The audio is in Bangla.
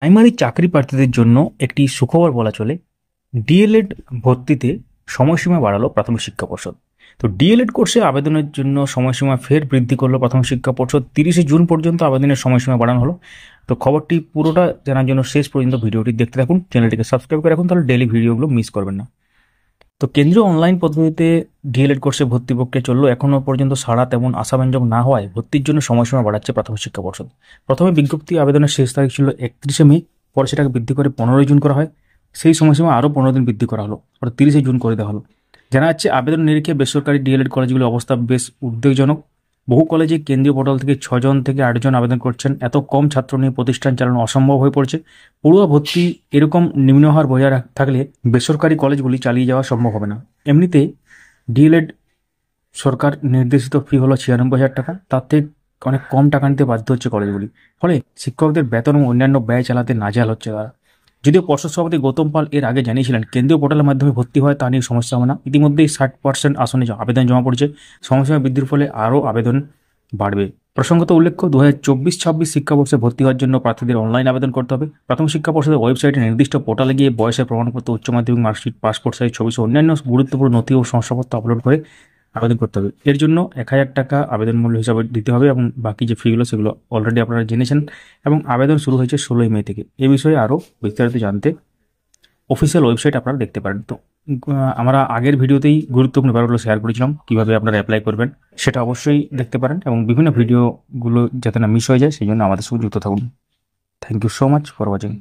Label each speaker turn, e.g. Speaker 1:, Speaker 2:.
Speaker 1: প্রাইমারি চাকরি প্রার্থীদের জন্য একটি সুখবর বলা চলে ডিএলএড ভর্তিতে সময়সীমা বাড়ালো প্রাথমিক শিক্ষা পর্ষদ তো ডিএলএড কোর্সে আবেদনের জন্য সময়সীমা ফের বৃদ্ধি করলো প্রাথমিক শিক্ষা পর্ষদ তিরিশে জুন পর্যন্ত আবেদনের সময়সীমা বাড়ানো হলো তো খবরটি পুরোটা জানার জন্য শেষ পর্যন্ত ভিডিওটি দেখতে থাকুন চ্যানেলটিকে সাবস্ক্রাইব করে রাখুন তাহলে ডেলি ভিডিওগুলো মিস করবেন না তো কেন্দ্রীয় অনলাইন পদ্ধতিতে ডিএলএড কোর্সে ভর্তি প্রক্রিয়া চললো এখনও পর্যন্ত সারা তেমন আশাব্যঞ্জক না হওয়ায় ভর্তির জন্য সময়সীমা বাড়াচ্ছে প্রাথমিক শিক্ষা পর্ষদ প্রথমে বিজ্ঞপ্তি আবেদনের শেষ তারিখ ছিল একত্রিশে মে পরে সেটাকে বৃদ্ধি করে পনেরোই জুন করা হয় সেই সময়সীমা আরও পনেরো দিন বৃদ্ধি করা হলো অর্থাৎ তিরিশে জুন করে দেওয়া হলো জানা যাচ্ছে আবেদন নিরীক্ষে বেসরকারি ডিএলএড কলেজগুলোর অবস্থা বেশ উদ্বেগজনক বহু কলেজে কেন্দ্রীয় পোর্টাল থেকে ছজন থেকে আটজন আবেদন করছেন এত কম ছাত্র নিয়ে প্রতিষ্ঠান চালানো অসম্ভব হয়ে পড়ছে পড়ুয়া ভর্তি এরকম নিম্নহার বজায় থাকলে বেসরকারি কলেজগুলি চালিয়ে যাওয়া সম্ভব হবে না এমনিতে ডিএলএড সরকার নির্দেশিত ফি হলো ছিয়ানব্বই হাজার টাকা তার থেকে অনেক কম টাকা নিতে বাধ্য হচ্ছে কলেজগুলি ফলে শিক্ষকদের বেতন এবং অন্যান্য ব্যয় চালাতে নাজাল হচ্ছে তারা যদিও পর্ষদ সভাপতি গৌতম পাল এর আগে জানিয়েছিলেন কেন্দ্রীয় পোর্টালের মাধ্যমে ভর্তি হয় তা নিয়ে সমস্যা হবে না ইতিমধ্যেই ষাট পার্সেন্ট আসনে আবেদন জমা পড়েছে সমস্যা বৃদ্ধির ফলে আরও আবেদন বাড়বে প্রসঙ্গত উল্লেখ্য দু হাজার চব্বিশ ছাব্বিশ শিক্ষাবর্ষে ভর্তি হওয়ার জন্য প্রার্থীদের অনলাইন আবেদন করতে হবে প্রথম শিক্ষা পর্ষদের ওয়েবসাইটে নির্দিষ্ট পোর্টালে গিয়ে বয়সের প্রমাণপত্র উচ্চ মাধ্যমিক মার্কশিট পাসপোর্ট সাইজ ছবি সহ অন্যান্য গুরুত্বপূর্ণ নথি ও শংসাপত্র আপলোড করে আবেদন করতে হবে এর জন্য এক হাজার টাকা আবেদন মূল্য হিসাবে দিতে হবে এবং বাকি যে ফিগুলো সেগুলো অলরেডি আপনারা জেনেছেন এবং আবেদন শুরু হয়েছে ষোলোই মে থেকে এ বিষয়ে আরও বিস্তারিত জানতে অফিসিয়াল ওয়েবসাইট আপনারা দেখতে পারেন তো আমরা আগের ভিডিওতেই গুরুত্বপূর্ণ ব্যাপারগুলো শেয়ার করেছিলাম কিভাবে আপনারা অ্যাপ্লাই করবেন সেটা অবশ্যই দেখতে পারেন এবং বিভিন্ন ভিডিওগুলো যাতে না মিস হয়ে যায় সেই জন্য আমাদের সঙ্গে যুক্ত থাকুন thank you so much for watching